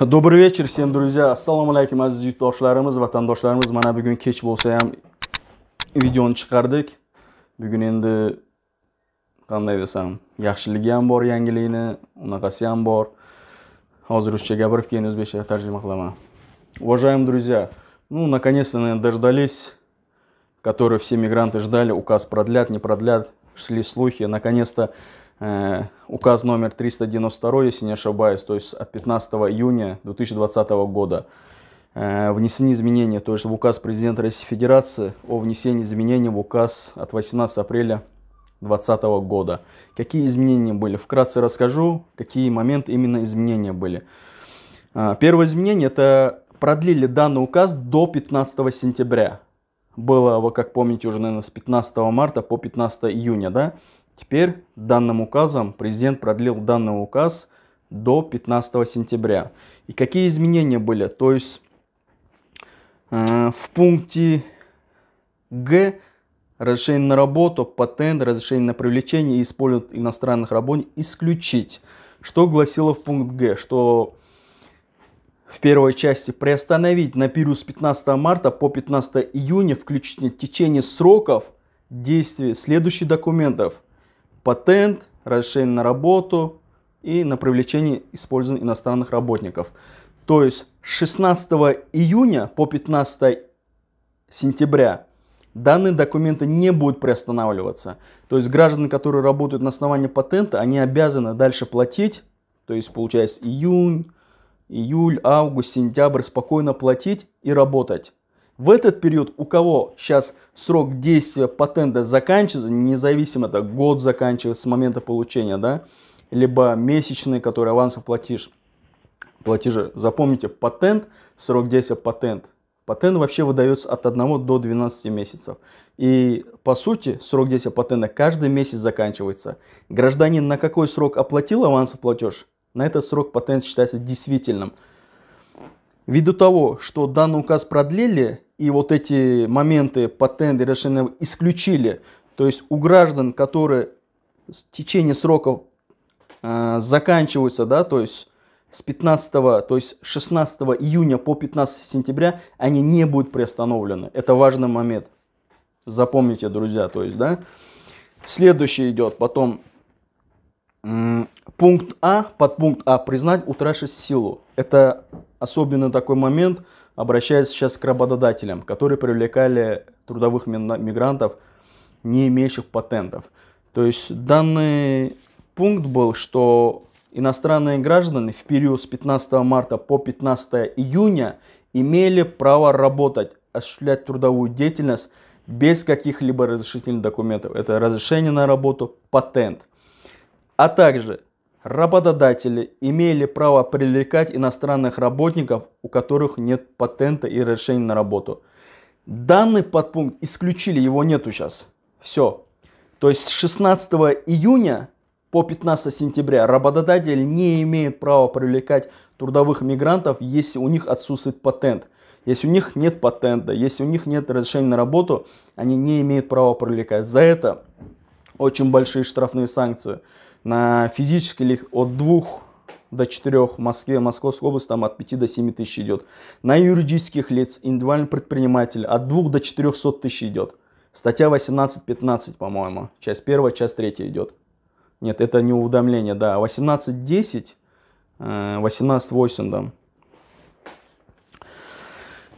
Добрый вечер всем, друзья. Ассаламу алейкум, aziz yurtdoshlarimiz, vatandoshlarimiz. Mana bugun kech bo'lsa ham videoni chiqardik. Bugun endi qanday desam, yaxshiligi ham bor, yangiligini, unaqasi ham bor. Hozir ruscha gapirib, keyin o'zbekcha tarjima qilaman. Уважаемые друзья, ну, наконец-то наверное, дождались, которые все мигранты ждали, указ продлят, не продлят, шли слухи. Наконец-то Э, указ номер 392, если не ошибаюсь, то есть от 15 июня 2020 года э, внесены изменения, то есть в указ президента Российской Федерации о внесении изменений в указ от 18 апреля 2020 года. Какие изменения были? Вкратце расскажу, какие моменты именно изменения были. Э, первое изменение – это продлили данный указ до 15 сентября. Было, вы как помните, уже, наверное, с 15 марта по 15 июня, да? Теперь данным указом президент продлил данный указ до 15 сентября. И какие изменения были? То есть э, в пункте Г разрешение на работу, патент, разрешение на привлечение и использование иностранных рабочих исключить. Что гласило в пункт Г, что в первой части приостановить на период с 15 марта по 15 июня включительно течение сроков действия следующих документов патент, разрешение на работу и на привлечение использования иностранных работников. То есть с 16 июня по 15 сентября данные документы не будут приостанавливаться. То есть граждане, которые работают на основании патента, они обязаны дальше платить. То есть получается июнь, июль, август, сентябрь спокойно платить и работать. В этот период, у кого сейчас срок действия патента заканчивается, независимо, это год заканчивается с момента получения, да, либо месячный, который авансом платишь, платежи. Запомните, патент, срок действия патент. Патент вообще выдается от 1 до 12 месяцев. И по сути срок действия патента каждый месяц заканчивается. Гражданин на какой срок оплатил авансовый платеж, на этот срок патент считается действительным. Ввиду того, что данный указ продлили, и вот эти моменты по тендеру решения исключили. То есть у граждан, которые в течение сроков э, заканчиваются, да, то есть с 15, то есть 16 июня по 15 сентября, они не будут приостановлены. Это важный момент. Запомните, друзья, то есть, да. Следующий идет потом Пункт А, под пункт А, признать утратившись силу. Это особенно такой момент обращается сейчас к работодателям, которые привлекали трудовых мигрантов, не имеющих патентов. То есть данный пункт был, что иностранные граждане в период с 15 марта по 15 июня имели право работать, осуществлять трудовую деятельность без каких-либо разрешительных документов. Это разрешение на работу, патент. А также Работодатели имели право привлекать иностранных работников, у которых нет патента и разрешения на работу. Данный подпункт исключили, его нету сейчас. Все. То есть с 16 июня по 15 сентября работодатель не имеет права привлекать трудовых мигрантов, если у них отсутствует патент. Если у них нет патента, если у них нет разрешения на работу, они не имеют права привлекать. За это очень большие штрафные санкции на физически от 2 до 4 в Москве, Московской области там от 5 до 7 тысяч идет. На юридических лиц, индивидуальный предприниматель от 2 до 400 тысяч идет. Статья 18.15, по-моему. Часть 1, часть 3 идет. Нет, это не уведомление, да. 18.10, 18.8 э, там. Да.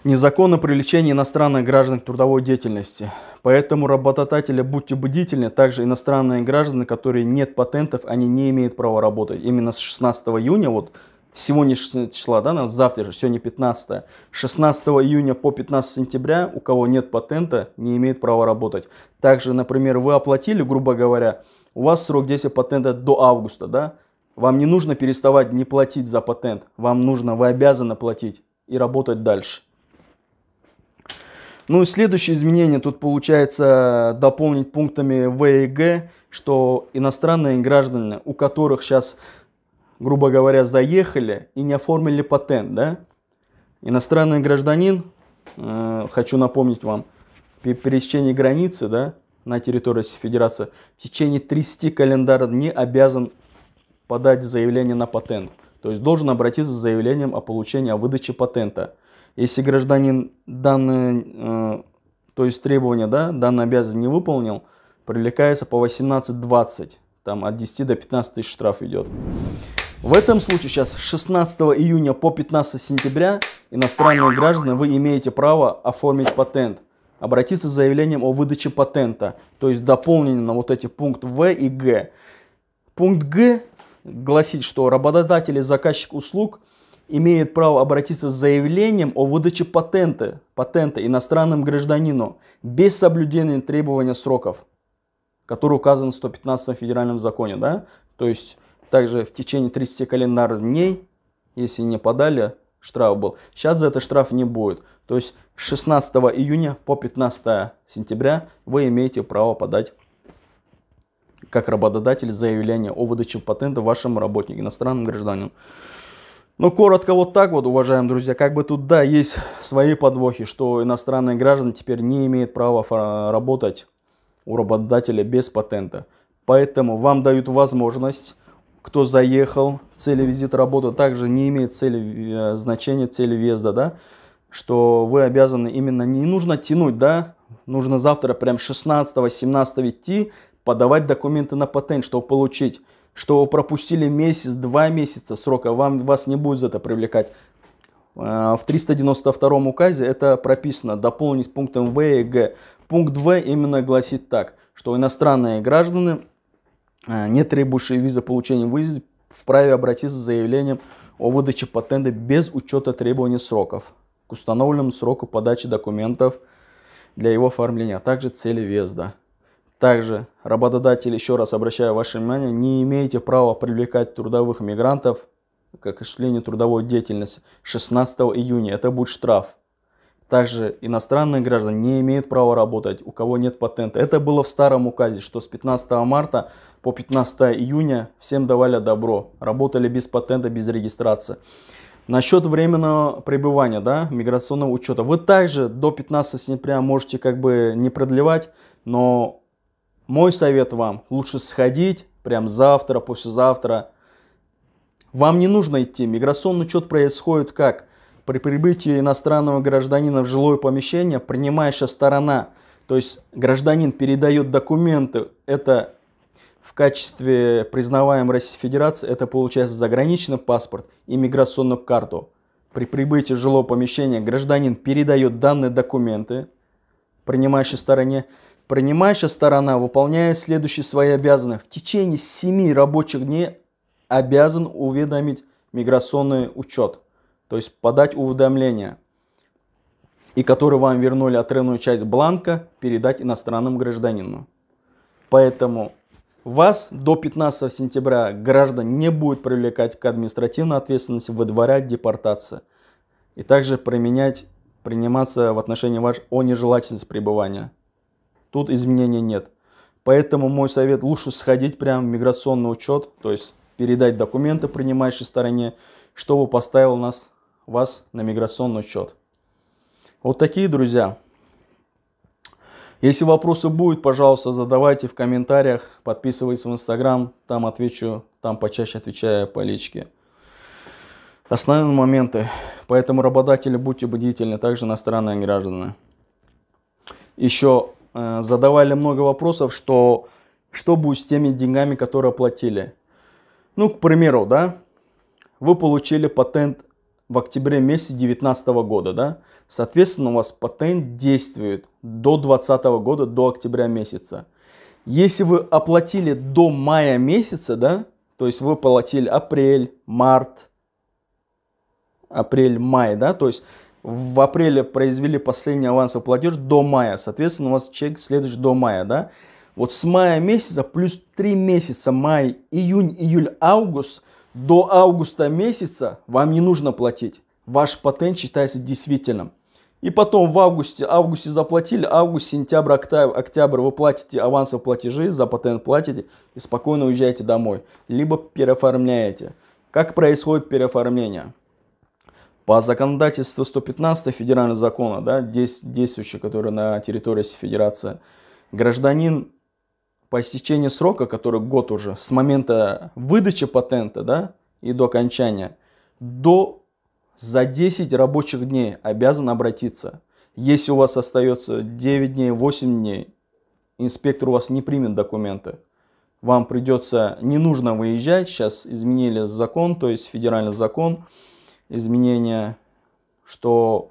Незаконно привлечение иностранных граждан к трудовой деятельности. Поэтому работодатели, будьте бдительны, также иностранные граждане, которые нет патентов, они не имеют права работать. Именно с 16 июня, вот сегодня числа, да, нас завтра же, сегодня 15, 16 июня по 15 сентября у кого нет патента, не имеет права работать. Также, например, вы оплатили, грубо говоря, у вас срок действия патента до августа, да, вам не нужно переставать не платить за патент, вам нужно, вы обязаны платить и работать дальше. Ну и следующее изменение тут получается дополнить пунктами В и Г, что иностранные граждане, у которых сейчас, грубо говоря, заехали и не оформили патент, да? Иностранный гражданин, э, хочу напомнить вам, при пересечении границы, да, на территории Российской Федерации в течение 30 календарных дней обязан подать заявление на патент. То есть должен обратиться с заявлением о получении, о выдаче патента. Если гражданин данное, э, то есть требование, да, данное обязанность не выполнил, привлекается по 18-20, там от 10 до 15 тысяч штраф идет. В этом случае сейчас 16 июня по 15 сентября иностранные граждане, вы имеете право оформить патент, обратиться с заявлением о выдаче патента, то есть дополнение на вот эти пункт В и Г. Пункт Г гласит, что работодатели заказчик услуг – имеет право обратиться с заявлением о выдаче патента, патента иностранным гражданину без соблюдения требования сроков, который указан в 115 федеральном законе. Да? То есть также в течение 30 календарных дней, если не подали, штраф был. Сейчас за это штраф не будет. То есть с 16 июня по 15 сентября вы имеете право подать как работодатель заявление о выдаче патента вашему работнику, иностранному гражданину. Ну, коротко вот так вот, уважаемые друзья, как бы тут, да, есть свои подвохи, что иностранные граждане теперь не имеют права работать у работодателя без патента. Поэтому вам дают возможность, кто заехал, цели визита работы также не имеет цели, э, значения цели въезда, да, что вы обязаны именно, не нужно тянуть, да, нужно завтра прям 16-17 идти, подавать документы на патент, чтобы получить что вы пропустили месяц, два месяца срока, вам, вас не будет за это привлекать. А, в 392 указе это прописано, дополнить пунктом В и Г. Пункт В именно гласит так, что иностранные граждане, а, не требующие визы получения визы, вправе обратиться с заявлением о выдаче патента без учета требований сроков к установленному сроку подачи документов для его оформления, а также цели въезда. Также работодатель, еще раз обращаю ваше внимание, не имеете права привлекать трудовых мигрантов к осуществлению трудовой деятельности 16 июня. Это будет штраф. Также иностранные граждане не имеют права работать, у кого нет патента. Это было в старом указе, что с 15 марта по 15 июня всем давали добро. Работали без патента, без регистрации. Насчет временного пребывания, да, миграционного учета. Вы также до 15 сентября можете как бы не продлевать, но мой совет вам, лучше сходить прям завтра, послезавтра. Вам не нужно идти. Миграционный учет происходит как? При прибытии иностранного гражданина в жилое помещение принимающая сторона, то есть гражданин передает документы, это в качестве признаваемой Российской Федерации, это получается заграничный паспорт и миграционную карту. При прибытии в жилое помещение гражданин передает данные документы принимающей стороне, Принимающая сторона, выполняя следующие свои обязанности, в течение 7 рабочих дней обязан уведомить миграционный учет, то есть подать уведомление, и который вам вернули отрывную часть бланка, передать иностранным гражданину. Поэтому вас до 15 сентября граждан не будет привлекать к административной ответственности, выдворять депортация. И также применять, приниматься в отношении вас о нежелательности пребывания. Тут изменения нет. Поэтому мой совет лучше сходить прямо в миграционный учет, то есть передать документы принимающей стороне, чтобы поставил нас, вас на миграционный учет. Вот такие, друзья. Если вопросы будут, пожалуйста, задавайте в комментариях, подписывайтесь в Инстаграм, там отвечу, там почаще отвечаю по личке. Основные моменты. Поэтому работатели будьте бдительны, также иностранные граждане. Еще Э, задавали много вопросов, что что будет с теми деньгами, которые оплатили. Ну, к примеру, да, вы получили патент в октябре месяце 2019 года, да, соответственно, у вас патент действует до 2020 года, до октября месяца. Если вы оплатили до мая месяца, да, то есть вы оплатили апрель, март, апрель, май, да, то есть в апреле произвели последний авансовый платеж до мая. Соответственно, у вас чек следующий до мая, да? Вот с мая месяца плюс 3 месяца, май, июнь, июль, август, до августа месяца вам не нужно платить. Ваш патент считается действительным. И потом в августе, августе заплатили, август, сентябрь, октябрь, октябрь вы платите авансовые платежи, за патент платите и спокойно уезжаете домой. Либо переоформляете. Как происходит переоформление? По законодательству 115 федерального закона, да, действующего, который на территории Федерации, гражданин по истечении срока, который год уже, с момента выдачи патента да, и до окончания, до за 10 рабочих дней обязан обратиться. Если у вас остается 9 дней, 8 дней, инспектор у вас не примет документы. Вам придется, не нужно выезжать, сейчас изменили закон, то есть федеральный закон, изменения, что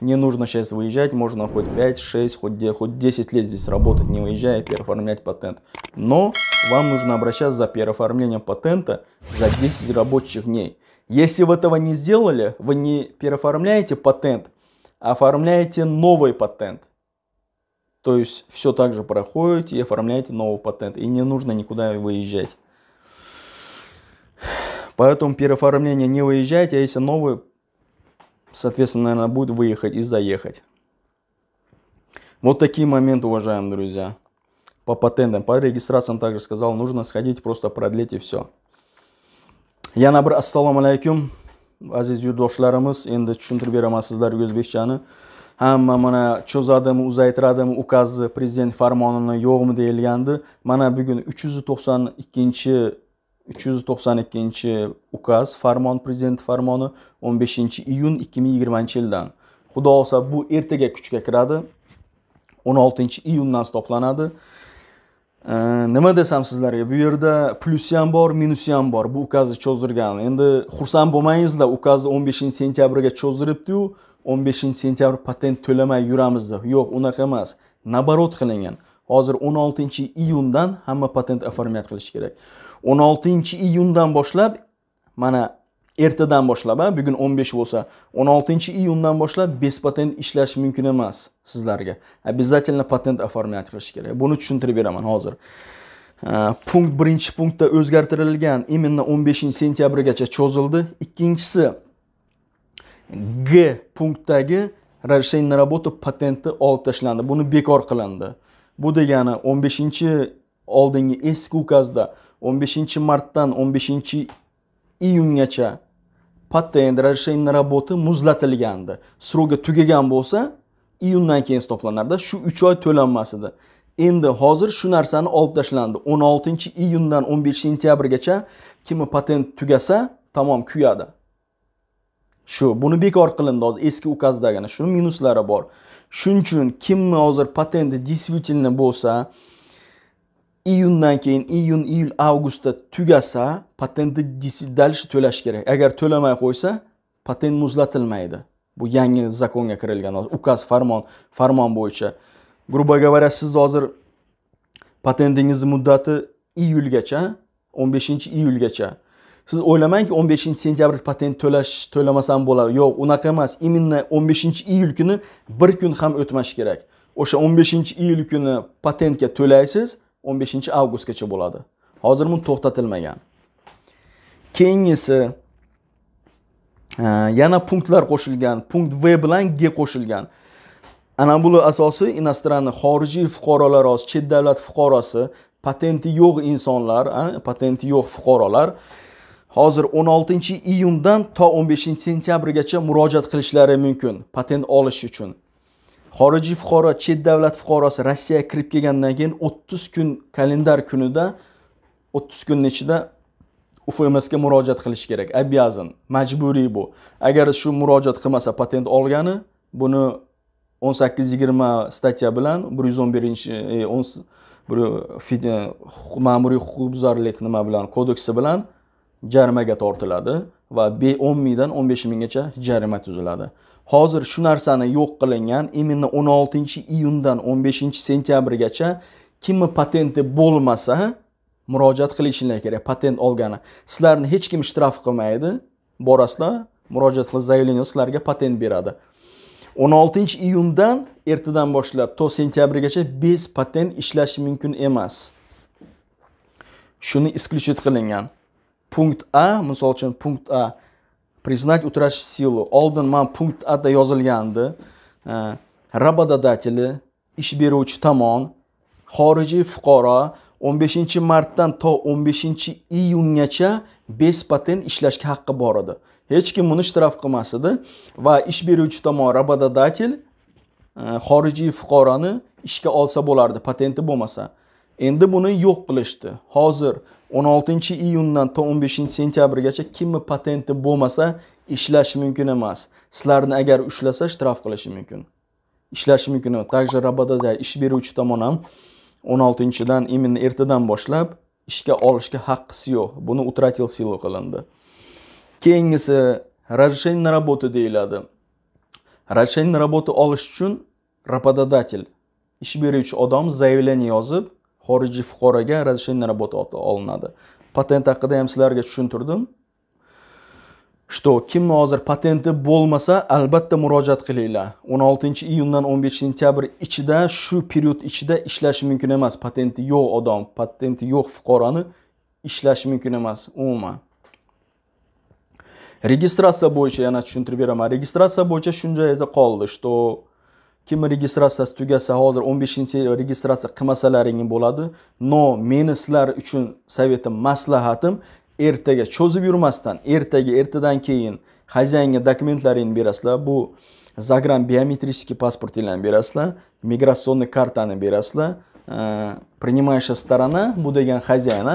не нужно сейчас выезжать, можно хоть 5, 6, хоть, 9, хоть 10 лет здесь работать, не выезжая, переоформлять патент. Но вам нужно обращаться за переоформлением патента за 10 рабочих дней. Если вы этого не сделали, вы не переоформляете патент, а оформляете новый патент. То есть все так же проходите и оформляете новый патент. И не нужно никуда выезжать. Поэтому переоформление не выезжайте, а если новый, соответственно, наверное, будет выехать и заехать. Вот такие моменты, уважаемые друзья. По патентам, по регистрациям также сказал, нужно сходить, просто продлить и все. Я набрал, ассаламу алейкум. aziz yurtdoshlarimiz endi tushuntirib beraman sizlarga o'zbekchani hamma mana cho'zadimi uzaytiradimi ukazni prezident farmonini yo'qmi deyilgandi mana bugun uch 392 ukaz farmon prezident farmoni 15 iyun 2020 yildan xudo xohlasa bu ertaga kuchga kiradi 16 iyundan hisoblanadi e, nima desam sizlarga bu yerda plyusi ham bor minusi ham bor bu ukazni cho'zdirgan endi xursand bo'lmangizlar ukazni 15 sentyabrga cho'zdiribdiyu 15 sentyabr patent to'lamay yuramiz deb yo'q unaqa emas наоборот qilingan hozir 16 iyundan hamma patent оформлять qilish kerak 16 iyundan boshlab mana ertadan boshlab a bugun 15 bo'lsa 16 iyundan boshlab bespatent ishlash mumkin emas sizlarga обязательно patent оформлять qilish kerak buni tushuntirib beraman hozir punkt э, birinchi punktda o'zgartirilgan именно 15 sentyabrgacha cho'zildi ikkinchisi g punktdagi разрешение на работу patenti olib tashlandi buni bekor qilindi bu degani 15 oldingi eski ukazda 15 martdan 15 iyungacha patent разрешение на работы muzlatilgandi сроgi tugagan bo'lsa iyundan keyin hisoblanardi shu 3 oy to'lanmas edi endi hozir shu narsani olib tashlandi 16 iyundan 15 sentyabrgacha kimni patent tugasa tamom kuyadi shu buni bekor qilindi hozir eski ukazdagini shuni minuslari bor shuning uchun kimni hozir patenti действительно bo'lsa iyundan keyin iyun iyul avgustda tugasa patentni дальше to'lash kerak agar to'lamay qo'ysa patent muzlatilmaydi bu yangi zakonga kirilgan ukaz farmon farmon bo'yicha грубо говоря siz hozir patentingizni muddati iyulgacha 15 iyulgacha siz o'ylamangki 15 sentyabr patent to'lash to'lamasam bo'ladi yo'q unaqa emas именно 15 iyul kuni bir kun ham o'tmashi kerak o'sha 15 iyul kuni patentga to'laysiz 15 avgustgacha bo'ladi hozir buni to'xtatilmagan keyingisi e, yana punktlar qo'shilgan punkt v bilan g qo'shilgan ana buni asosi inostranniy xorijiy fuqarolar oz chet davlat fuqarosi patenti yo'q insonlar patenti yo'q fuqarolar hozir 16 iyundan to 15 sentyabrgacha murojaat qilishlari mumkin patent olish uchun xorijiy fuqaro chet davlat fuqarosi rossiyaga kirib kelgandan keyin o'ttiz kun kalendar kunida o'ttiz kunni ichida ufmsga murojaat qilish kerak обязан majburiy bu agar shu murojaat qilmasa patent olgani buni o'n sakkiz yigirma statya bilan bir yuz o'n birinchi e, e, ma'muriy huquqbuzarlik nima bilan kodeksi bilan jarimaga tortiladi va 10 mingdan 15 minggacha jarima tuziladi. Hozir shu narsani yo'q qilingan именно 16 iyundan 15 sentyabrgacha kimni patenti bo'lmasa murojaat qilishingiz kerak patent olgani. Sizlarni hech kim shtraf qilmaydi. Borasizlar, murojaat qilib заявление sizlarga patent beradi. 16 iyundan ertadan boshlab to sentyabrgacha bez patent ishlash mumkin emas. Shuni isključit qilingan. punkt a misol uchun punkt a признать утративший силу oldin man punkt a da yozilgandi работодатели ish beruvchi tomon xorijiy fuqaro 15 martdan to 15 iyungacha bespatent ishlashga haqqi bor edi hech kim buni ishtiraf qilmas edi va ish beruvchi tomon работодатель xorijiy fuqaroni ishga olsa bo'lardi patenti bo'lmasa endi buni yo'q qilishdi hozir 16 iyundan to 15 sentyabrgacha kimni patenti bo'lmasa ishlash mumkin emas sizlarni agar ushlasa shtraf qilishi mumkin ishlash mumkin также работодатель ish beruvchi tomon ham 16-dan именно ertadan boshlab ishga olishga haqqisi yo'q buni utratil silo qilindi keyingisi разрешение на работу deyiladi разрешение на работу olish uchun работодатель ish beruvchi odam заявление yozib xorijiy fuqaroga разрешение на работу olinadi patent haqida ham sizlarga tushuntirdim что kimni hozir patenti bo'lmasa albatta murojaat qilinglar 16 iyundan 15 sentyabr ichida shu period ichida ishlashi mumkin emas patenti yo'q odam patenti yo'q fuqaroni ishlashi mumkin emas umuman registratsiya bo'yicha yana tushuntirib beraman registratsiya bo'yicha edi qoldi что kim registratsiyasi tugasa hozir 15 yil registratsiya qilmasalaring bo'ladi no meni sizlar uchun savetim maslahatim ertaga cho'zib yurmasdan ertaga ertadan keyin хозяинga dokumentlaringni berasizlar bu загран biometrический pasportinglarni berasizlar migratsionniy kartani berasizlar э, принимающая сторона bu degan xazina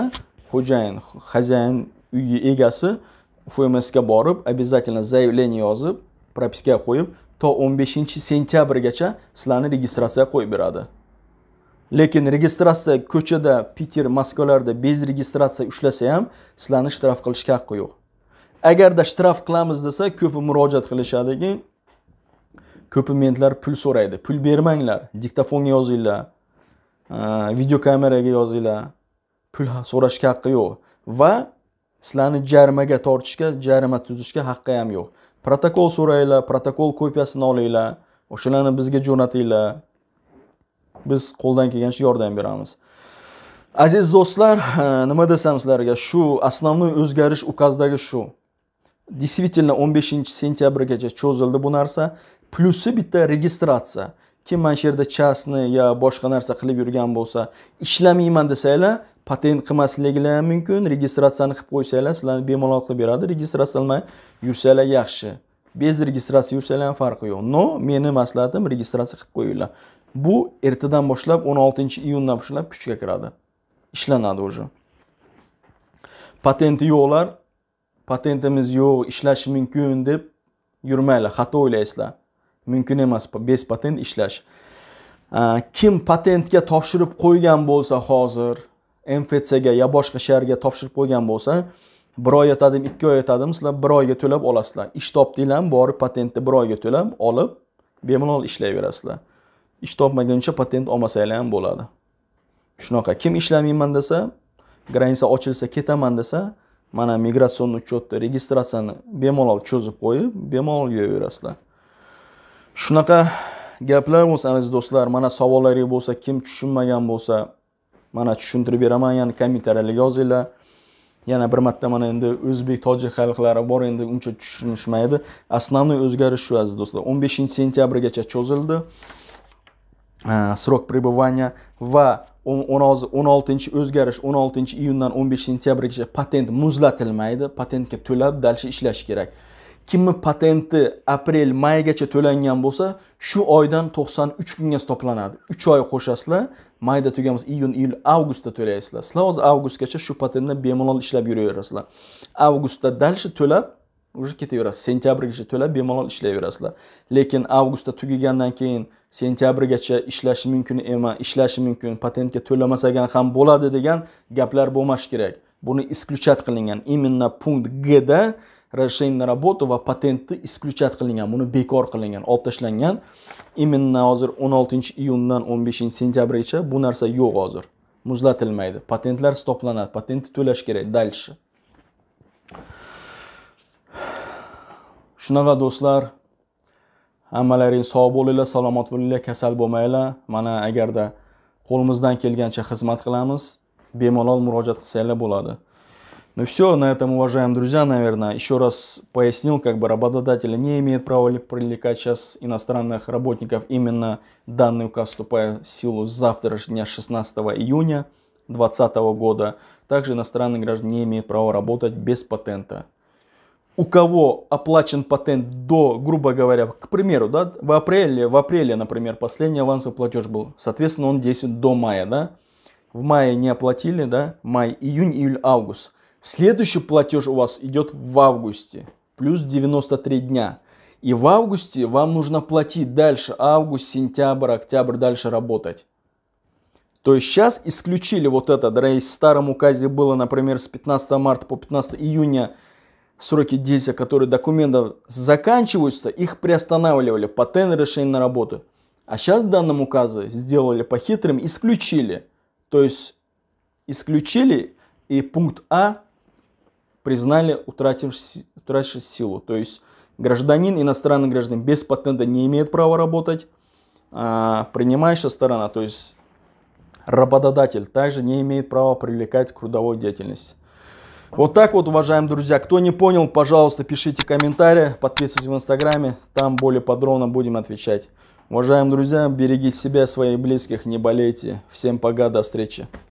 xo'jayin xazayin uyi egasi fmsga borib обязательно заявление yozib propiska qo'yib to 15 sentyabrgacha sizlarni registratsiya qo'yib beradi lekin registratsiya ko'chada piter moskvalarda bez registratsiya ushlasa ham sizlarni shtraf qilishga haqqi yo'q agarda shtraf qilamiz desa ko'pi murojaat qilishadiki ko'pi mentlar pul so'raydi pul bermanglar diktofonga yozinglar videokameraga yozinglar pul so'rashga haqqi yo'q va sizlarni jarimaga tortishga jarima tuzishga haqqi ham yo'q protokol so'ranglar protokol kopiyasini olinglar o'shalarni bizga jo'natinglar biz qo'ldan kelgancha yordam beramiz aziz do'stlar nima desam sizlarga shu основной o'zgarish ukazdagi shu действительно 15 sentyabrgacha cho'zildi bu narsa plyusi bitta registratsiya kim mana shu yerda частный yo boshqa narsa qilib yurgan bo'lsa ishlamayman desanglar patent qilmasliginglar ham mumkin registratsiyani qilib qo'ysanglar sizlarni bemalol qilib beradi registratsiya qilmay yursanglar yaxshi bez registratsiya yursanglar ham farqi yo'q no meni maslahatim registratsiya qilib qo'yinglar bu ertadan boshlab 16 iyundan boshlab kuchga kiradi ishlanadi уже patenti yo'qlar patentimiz yo'q ishlash mumkin deb yurmanglar xato o'ylaysizlar mumkin emas bez patent ishlash kim patentga topshirib qo'ygan bo'lsa hozir mftsga yo boshqa shaharga topshirib qo'ygan bo'lsa bir oy yotadimi ikki oy yotadimi sizlar bir oyga to'lab olasizlar ish topdinglarmi borib patentni bir oyga to'lab olib bemalol ishlayverasizlar ish topmaguncha patent olmasanglar ham bo'ladi shunaqa kim ishlamayman desa granitsa ochilsa ketaman desa mana migratsion учетni registratsiyani bemalol cho'zib qo'yib bemalol yuraverasizlar shunaqa gaplar bo'lsa aziz do'stlar mana savollaringiz bo'lsa kim tushunmagan bo'lsa mana tushuntirib beraman ya'ni kommentariyalarga yozinglar yana bir marta mana endi o'zbek tojik xalqlari bor endi uncha tushunishmaydi основной o'zgarish shu aziz do'stlar 15 sentyabrgacha cho'zildi срок пребывания va 16 o'zgarish 16 iyundan 15 sentyabrgacha patent muzlatilmaydi patentga to'lab дальше ishlash kerak kimni patenti aprel maygacha to'langan bo'lsa shu oydan 93 kunga stoplanadi 3 oy qo'shasizlar mayda tugamas iyun iyul avgustda to'laysizlar sizlar hozir avgustgacha shu patentni bemalol ishlab yuraverasizlar avgustda дальше to'lab уже ketaverasiz sentyabrgacha to'lab bemalol ishlayverasizlar lekin avgustda tugagandan keyin sentyabrgacha ishlashi mumkin emas ishlashi mumkin patentga to'lamasagan ham bo'ladi degan gaplar bo'lmashi kerak buni исключать qilingan именно punkt g da на работу va patentni исключат qilingan buni bekor qilingan olib tashlangan именно hozir 16 iyundan 15 sentyabrgacha bu narsa yo'q hozir muzlatilmaydi patentlar stoplanadi patentni to'lash kerak дальше shunaqa do'stlar hammalaring sog' bo'linglar salomat bo'linglar kasal bo'lmanglar mana agarda qo'limizdan kelgancha xizmat qilamiz bemalol murojaat qilsanglar bo'ladi Ну все, на этом, уважаемые друзья, наверное, еще раз пояснил, как бы работодатель не имеет права привлекать сейчас иностранных работников. Именно данный указ вступает в силу с завтрашнего дня 16 июня 2020 года. Также иностранные граждане не имеют права работать без патента. У кого оплачен патент до, грубо говоря, к примеру, да, в апреле, в апреле, например, последний авансовый платеж был, соответственно, он действует до мая, да, в мае не оплатили, да, май, июнь, июль, август – Следующий платеж у вас идет в августе, плюс 93 дня. И в августе вам нужно платить дальше, август, сентябрь, октябрь, дальше работать. То есть сейчас исключили вот это, да, в старом указе было, например, с 15 марта по 15 июня сроки действия, которые документов заканчиваются, их приостанавливали по ТЭН решение на работу. А сейчас в данном указе сделали по хитрым, исключили. То есть исключили и пункт А признали утративши, силу. То есть гражданин, иностранный гражданин без патента не имеет права работать. А, принимающая сторона, то есть работодатель, также не имеет права привлекать к трудовой деятельности. Вот так вот, уважаемые друзья. Кто не понял, пожалуйста, пишите комментарии, подписывайтесь в Инстаграме, там более подробно будем отвечать. Уважаемые друзья, берегите себя, своих близких, не болейте. Всем пока, до встречи.